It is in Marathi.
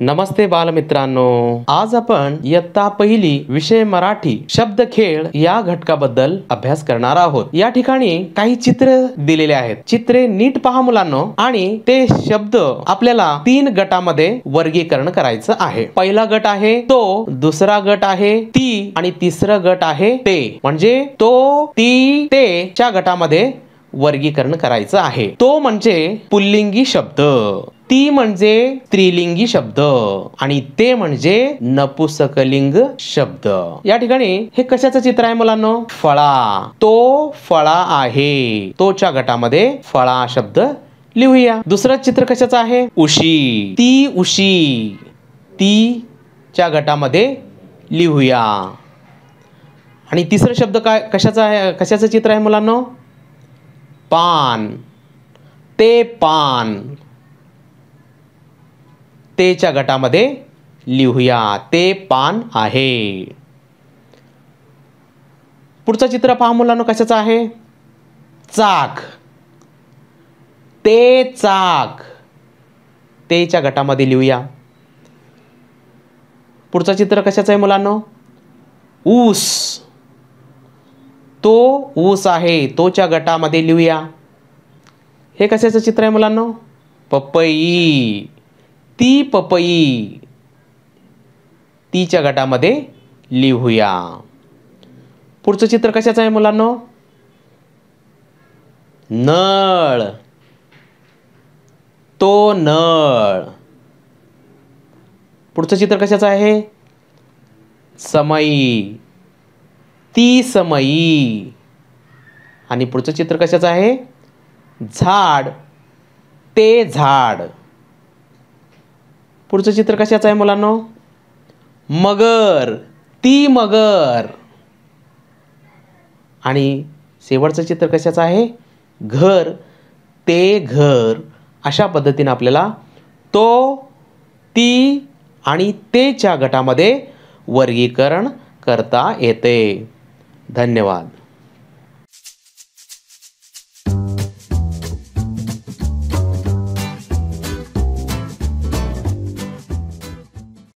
नमस्ते बालमित्रांनो आज आपण इयत्ता पहिली विषय मराठी शब्द खेळ या घटकाबद्दल अभ्यास करणार आहोत या ठिकाणी काही चित्र दिलेले आहेत चित्रे नीट पहा मुलांनो आणि ते शब्द आपल्याला तीन गटामध्ये वर्गीकरण करायचं आहे पहिला गट आहे तो दुसरा गट आहे ती आणि तिसरा गट आहे ते म्हणजे तो ती ते च्या गटामध्ये वर्गीकरण करायचं आहे तो म्हणजे पुल्लिंगी शब्द ती म्हणजे त्रिलिंगी शब्द आणि ते म्हणजे नपुसकलिंग शब्द या ठिकाणी हे कशाचं चित्र आहे मुलांना फळा तो फळा आहे तोच्या गटामध्ये फळा शब्द लिहूया दुसरं चित्र कशाचं आहे उशी ती उशी ती च्या गटामध्ये लिहूया आणि तिसरा शब्द काय कशाचा आहे कशाचं चित्र आहे मुलांना पान ते पान तेच्या गटामध्ये लिहूया ते पान आहे पुढचं चित्र पहा मुलांनो कशाचं आहे चाक ते चाक तेच्या गटामध्ये लिहूया पुढचं चित्र कशाचं आहे मुलांनो ऊस तो ऊस आहे तोच्या गटामध्ये लिहूया हे कशाचं चित्र आहे मुलांनो पपई ती पपई तीच्या गटामध्ये लिहूया पुढचं चित्र कशाचं आहे मुलांना नळ तो नळ पुढचं चित्र कशाचं आहे समयी ती समयी आणि पुढचं चित्र कशाचं आहे झाड ते झाड पुढचं चित्र कशाचं आहे मुलांनो मगर ती मगर आणि शेवटचं चित्र कशाचं आहे घर ते घर अशा पद्धतीनं आपल्याला तो ती आणि तेच्या गटामध्ये वर्गीकरण करता येते धन्यवाद